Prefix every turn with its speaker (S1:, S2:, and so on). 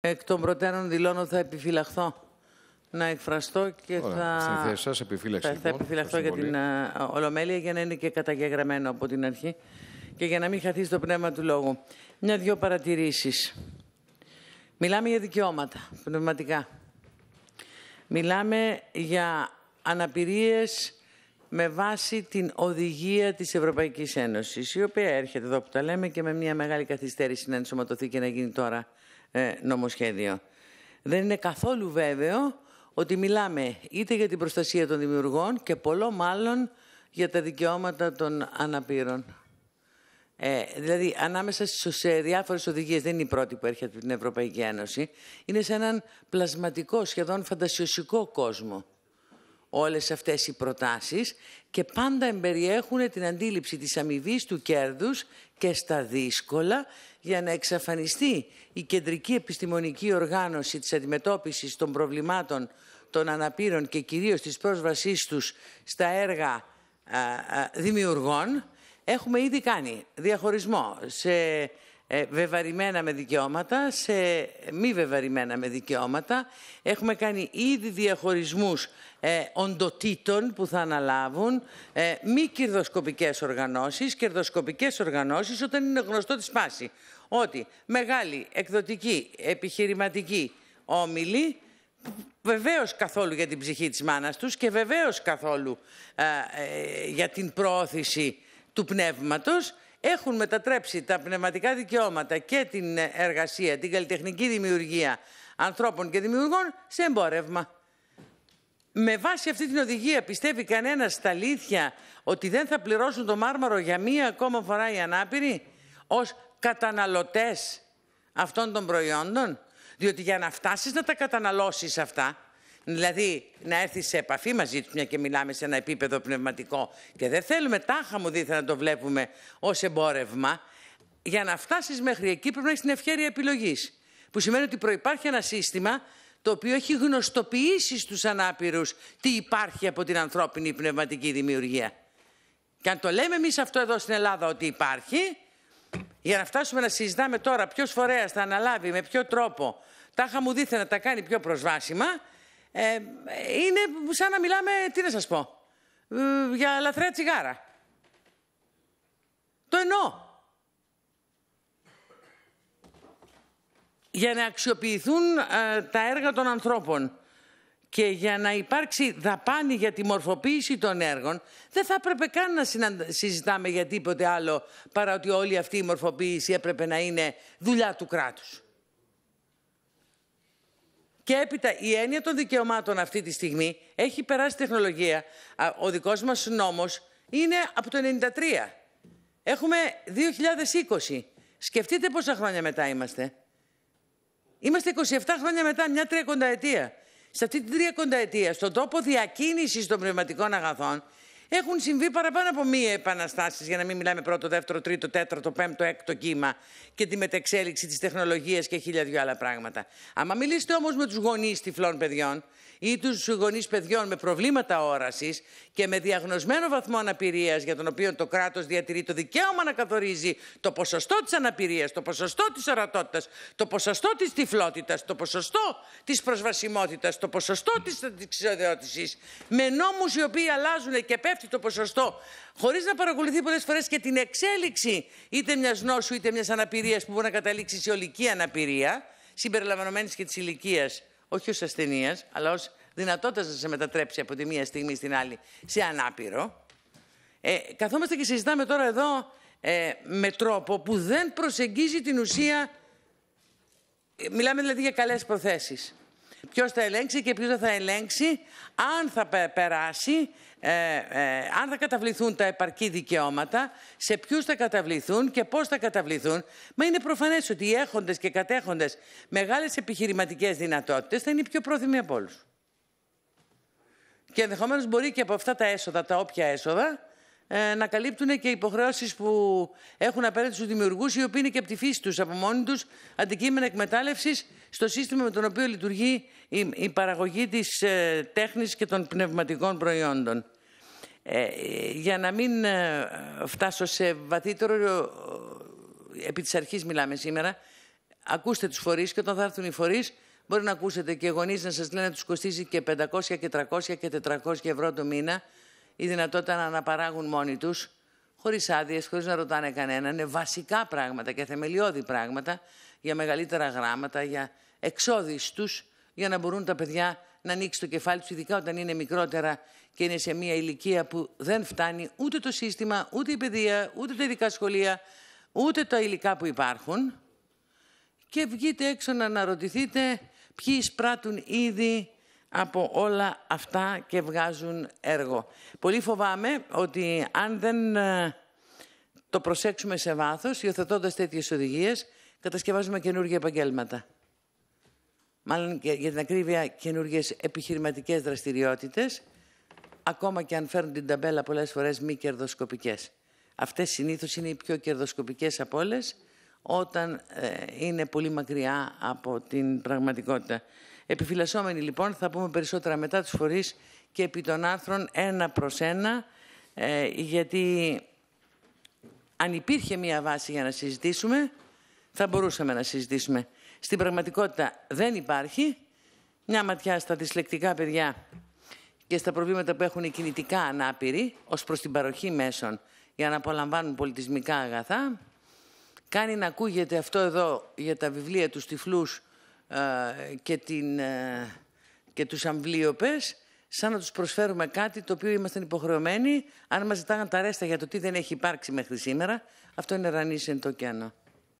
S1: Εκ των προτέρων δηλώνω ότι θα επιφυλαχθώ να εκφραστώ και θα... θα, λοιπόν, επιφυλαχθώ για την ε, Ολομέλεια για να είναι και καταγεγραμμένο από την αρχή και για να μην χαθεί το πνεύμα του λόγου. Μια-δυο παρατηρήσεις. Μιλάμε για δικαιώματα, πνευματικά. Μιλάμε για αναπηρίες με βάση την οδηγία της Ευρωπαϊκής Ένωσης, η οποία έρχεται εδώ που τα λέμε και με μια μεγάλη καθυστέρηση να ενσωματωθεί και να γίνει τώρα ε, νομοσχέδιο. Δεν είναι καθόλου βέβαιο ότι μιλάμε είτε για την προστασία των δημιουργών και πολλό μάλλον για τα δικαιώματα των αναπήρων. Ε, δηλαδή, ανάμεσα σε διάφορες οδηγίες, δεν είναι η πρώτη που έρχεται από την Ευρωπαϊκή Ένωση, είναι σε έναν πλασματικό, σχεδόν φαντασιωσικό κόσμο όλες αυτές οι προτάσεις και πάντα εμπεριέχουν την αντίληψη της αμοιβής του κέρδους και στα δύσκολα για να εξαφανιστεί η κεντρική επιστημονική οργάνωση της αντιμετώπισης των προβλημάτων των αναπήρων και κυρίως της πρόσβασής τους στα έργα δημιουργών, έχουμε ήδη κάνει διαχωρισμό σε ε, βεβαρημένα με δικαιώματα σε μη βεβαρημένα με δικαιώματα. Έχουμε κάνει ήδη διαχωρισμούς ε, οντοτήτων που θα αναλάβουν ε, μη κερδοσκοπικές οργανώσεις, κερδοσκοπικές οργανώσεις όταν είναι γνωστό τη σπάση. Ότι μεγάλη εκδοτική επιχειρηματική όμιλη βεβαίως καθόλου για την ψυχή της μάνας τους και βεβαίως καθόλου ε, για την πρόθεση του πνεύματος έχουν μετατρέψει τα πνευματικά δικαιώματα και την εργασία, την καλλιτεχνική δημιουργία ανθρώπων και δημιουργών σε εμπόρευμα. Με βάση αυτή την οδηγία πιστεύει κανένας, στα αλήθεια ότι δεν θα πληρώσουν το μάρμαρο για μία ακόμα φορά οι ανάπηροι ως καταναλωτές αυτών των προϊόντων. Διότι για να φτάσεις να τα καταναλώσεις αυτά, Δηλαδή να έρθει σε επαφή μαζί τους, μια και μιλάμε σε ένα επίπεδο πνευματικό. Και δεν θέλουμε τάχα μου δίθεν να το βλέπουμε ως εμπόρευμα. Για να φτάσεις μέχρι εκεί πρέπει να έχεις την ευχαίρεια επιλογής. Που σημαίνει ότι προπάρχει ένα σύστημα το οποίο έχει γνωστοποιήσει στους ανάπηρους τι υπάρχει από την ανθρώπινη πνευματική δημιουργία. Και αν το λέμε εμείς αυτό εδώ στην Ελλάδα ότι υπάρχει, για να φτάσουμε να συζητάμε τώρα ποιος φορέας θα αναλάβει, με ποιο τρόπο, τα είχα μου να τα κάνει πιο προσβάσιμα, ε, είναι σαν να μιλάμε, τι να σας πω, ε, για λαθρέα τσιγάρα. Το εννοώ. Για να αξιοποιηθούν ε, τα έργα των ανθρώπων και για να υπάρξει δαπάνη για τη μορφοποίηση των έργων, δεν θα έπρεπε καν να συζητάμε για τίποτε άλλο παρά ότι όλη αυτή η μορφοποίηση έπρεπε να είναι δουλειά του κράτους. Και έπειτα η έννοια των δικαιωμάτων αυτή τη στιγμή έχει περάσει τεχνολογία. Ο δικός μας νόμος είναι από το 93. Έχουμε 2020. Σκεφτείτε πόσα χρόνια μετά είμαστε. Είμαστε 27 χρόνια μετά, μια τριακονταετία. Σε αυτή την τριακονταετία, στον τόπο διακίνησης των πνευματικών αγαθών, έχουν συμβεί παραπάνω από μία επαναστάσεις, για να μην μιλάμε πρώτο, δεύτερο, τρίτο, τέταρτο, πέμπτο, έκτο κύμα και τη μετεξέλιξη της τεχνολογίας και χίλια δυο άλλα πράγματα. Αν μιλήσετε όμως με τους γονείς τυφλών παιδιών ή τους γονείς παιδιών με προβλήματα όρασης και με διαγνωσμένο βαθμό αναπηρίας για τον οποίο το κράτος διατηρεί το δικαίωμα να καθορίζει το ποσοστό της αναπηρίας, το ποσοστό της ορατότητας, το ποσοστό της τυφλότητας, το ποσοστό της προσβασιμότητας, το ποσοστό της με νόμους οι οποίοι αλλάζουν και πέφτουν πέφτει το ποσοστό, χωρίς να παρακολουθεί πολλές φορές και την εξέλιξη είτε μιας νόσου είτε μιας αναπηρίας που μπορεί να καταλήξει σε ολική αναπηρία, συμπεριλαμβανομένης και της ηλικίας, όχι ως ασθενείας, αλλά ως δυνατότητας να σε μετατρέψει από τη μία στιγμή στην άλλη σε ανάπηρο. Ε, καθόμαστε και συζητάμε τώρα εδώ ε, με τρόπο που δεν προσεγγίζει την ουσία. Ε, μιλάμε δηλαδή για καλές προθέσεις ποιος θα ελέγξει και ποιος δεν θα ελέγξει, αν θα περάσει, ε, ε, αν θα καταβληθούν τα επαρκή δικαιώματα, σε ποιους θα καταβληθούν και πώς θα καταβληθούν. Μα είναι προφανές ότι οι έχοντες και κατέχοντες μεγάλες επιχειρηματικές δυνατότητες θα είναι οι πιο πρόθυμοι από όλους. Και ενδεχομένως μπορεί και από αυτά τα έσοδα, τα όποια έσοδα, ε, να καλύπτουν και υποχρεώσεις που έχουν απέναντι στους δημιουργούς, οι οποίοι είναι και από τη φύση τους, από μόνοι τους, αντικείμενα εκμετάλλευσης στο σύστημα με τον οποίο λειτουργεί η, παραγωγή της ε, τέχνης και των πνευματικών προϊόντων. Ε, για να μην ε, φτάσω σε βαθύτερο, ε, επί της αρχής μιλάμε σήμερα, ακούστε τους φορείς και όταν θα έρθουν οι φορείς, μπορεί να ακούσετε και οι γονείς να σας λένε τους κοστίζει και 500 και 300 και 400 ευρώ το μήνα, η δυνατότητα να αναπαράγουν μόνοι τους, χωρίς άδειες, χωρίς να ρωτάνε κανέναν. Είναι βασικά πράγματα και θεμελιώδη πράγματα για μεγαλύτερα γράμματα, για τους, για να μπορούν τα παιδιά να ανοίξουν το κεφάλι τους, ειδικά όταν είναι μικρότερα και είναι σε μια ηλικία που δεν φτάνει ούτε το σύστημα, ούτε η παιδεία, ούτε τα ειδικά σχολεία, ούτε τα υλικά που υπάρχουν. Και βγείτε έξω να αναρωτηθείτε ποιοι εισπράττουν ήδη από όλα αυτά και βγάζουν έργο. Πολύ φοβάμαι ότι αν δεν ε, το προσέξουμε σε βάθος, υιοθετώντας τέτοιες οδηγίες, κατασκευάζουμε καινούργια επαγγέλματα. Μάλλον και για την ακρίβεια καινούργιες επιχειρηματικές δραστηριότητες, ακόμα και αν φέρνουν την ταμπέλα πολλές φορές μη κερδοσκοπικές. Αυτές συνήθως είναι οι πιο κερδοσκοπικές από όλες, όταν ε, είναι πολύ μακριά από την πραγματικότητα. Επιφυλασσόμενοι λοιπόν, θα πούμε περισσότερα μετά τους φορείς και επί των άρθρων ένα προς ένα, ε, γιατί αν υπήρχε μία βάση για να συζητήσουμε, θα μπορούσαμε να συζητήσουμε. Στην πραγματικότητα δεν υπάρχει. Μια ματιά στα δυσλεκτικά παιδιά και στα προβλήματα που έχουν οι κινητικά ανάπηροι ως προς την παροχή μέσων για να απολαμβάνουν πολιτισμικά αγαθά. Κάνει να ακούγεται αυτό εδώ για τα βιβλία του τυφλούς και, την, ε, και τους αμβλίωπες σαν να τους προσφέρουμε κάτι το οποίο είμαστε υποχρεωμένοι αν μας ζητάγαν τα ρέστα για το τι δεν έχει υπάρξει μέχρι σήμερα. Αυτό είναι ρανίσεν το κιάνο.